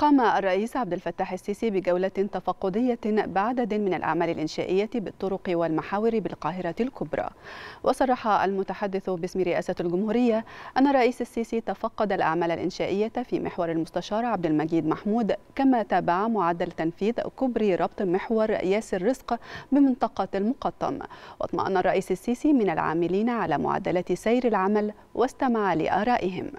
قام الرئيس عبد الفتاح السيسي بجولة تفقدية بعدد من الأعمال الإنشائية بالطرق والمحاور بالقاهرة الكبرى وصرح المتحدث باسم رئاسة الجمهورية أن الرئيس السيسي تفقد الأعمال الإنشائية في محور المستشار عبد المجيد محمود كما تابع معدل تنفيذ كبري ربط محور ياسر رزق بمنطقة المقطم واطمأن الرئيس السيسي من العاملين على معدلات سير العمل واستمع لآرائهم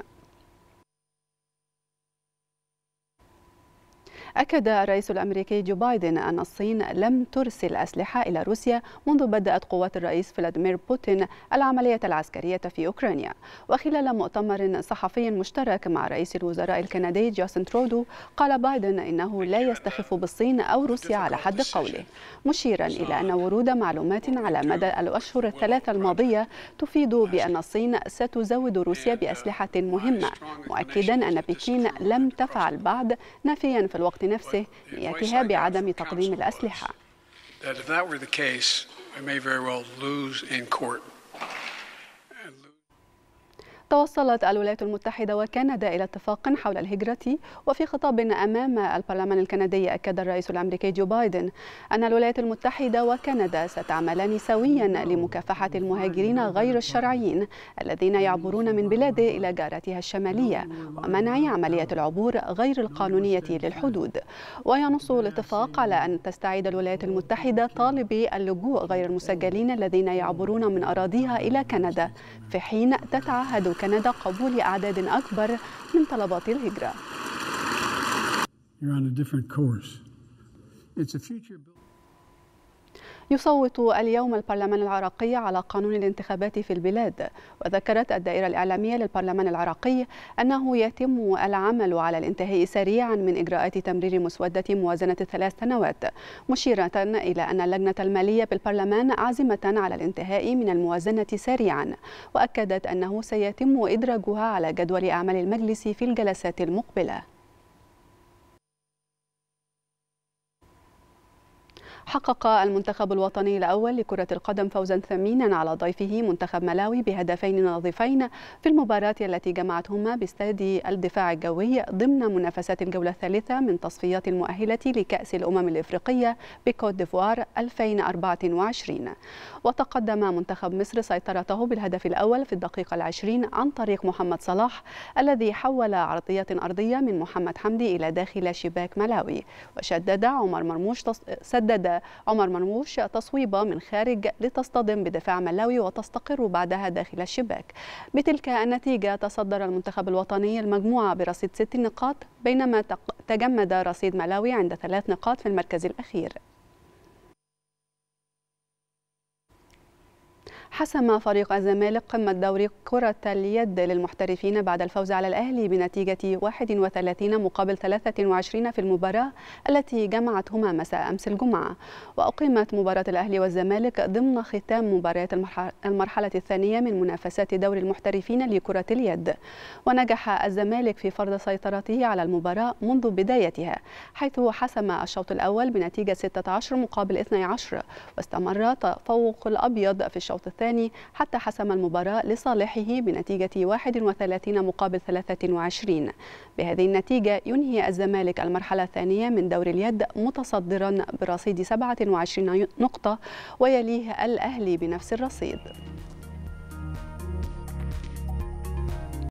أكد الرئيس الأمريكي جو بايدن أن الصين لم ترسل أسلحة إلى روسيا منذ بدأت قوات الرئيس فلاديمير بوتين العملية العسكرية في أوكرانيا وخلال مؤتمر صحفي مشترك مع رئيس الوزراء الكندي جاستن ترودو قال بايدن إنه لا يستخف بالصين أو روسيا على حد قوله مشيرا إلى أن ورود معلومات على مدى الأشهر الثلاثة الماضية تفيد بأن الصين ستزود روسيا بأسلحة مهمة مؤكدا أن بكين لم تفعل بعد نفيا في الوقت الوقت نفسه نيتها بعدم تقديم الأسلحة. توصلت الولايات المتحدة وكندا إلى اتفاق حول الهجرة وفي خطاب أمام البرلمان الكندي أكد الرئيس الأمريكي جو بايدن أن الولايات المتحدة وكندا ستعملان سويا لمكافحة المهاجرين غير الشرعيين الذين يعبرون من بلاده إلى جارتها الشمالية ومنع عملية العبور غير القانونية للحدود وينص الاتفاق على أن تستعيد الولايات المتحدة طالبي اللجوء غير المسجلين الذين يعبرون من أراضيها إلى كندا في حين تتعهد كندا قبول أعداد أكبر من طلبات الهجرة. يصوت اليوم البرلمان العراقي على قانون الانتخابات في البلاد وذكرت الدائرة الإعلامية للبرلمان العراقي أنه يتم العمل على الانتهاء سريعا من إجراءات تمرير مسودة موازنة الثلاث سنوات مشيرة إلى أن اللجنة المالية بالبرلمان عازمة على الانتهاء من الموازنة سريعا وأكدت أنه سيتم إدراجها على جدول أعمال المجلس في الجلسات المقبلة حقق المنتخب الوطني الأول لكرة القدم فوزا ثمينا على ضيفه منتخب ملاوي بهدفين نظيفين في المباراة التي جمعتهما باستاد الدفاع الجوي ضمن منافسات الجولة الثالثة من تصفيات المؤهلة لكأس الأمم الإفريقية بكوت ديفوار 2024 وتقدم منتخب مصر سيطرته بالهدف الأول في الدقيقة العشرين عن طريق محمد صلاح الذي حول عرضية أرضية من محمد حمدي إلى داخل شباك ملاوي وشدد عمر مرموش سدد عمر مرموش تصويبة من خارج لتصطدم بدفاع ملاوي وتستقر بعدها داخل الشباك بتلك النتيجة تصدر المنتخب الوطني المجموعة برصيد ست نقاط بينما تجمد رصيد ملاوي عند ثلاث نقاط في المركز الأخير حسم فريق الزمالك قمة دوري كرة اليد للمحترفين بعد الفوز على الأهلي بنتيجة 31 مقابل 23 في المباراة التي جمعتهما مساء أمس الجمعة وأقيمت مباراة الأهلي والزمالك ضمن ختام مباريات المرحلة الثانية من منافسات دوري المحترفين لكرة اليد ونجح الزمالك في فرض سيطرته على المباراة منذ بدايتها حيث حسم الشوط الأول بنتيجة 16 مقابل 12 واستمر تفوق الأبيض في الشوط الثاني الثاني حتى حسم المباراة لصالحه بنتيجة 31 مقابل 23 بهذه النتيجة ينهي الزمالك المرحلة الثانية من دور اليد متصدرا برصيد 27 نقطة ويليه الأهلي بنفس الرصيد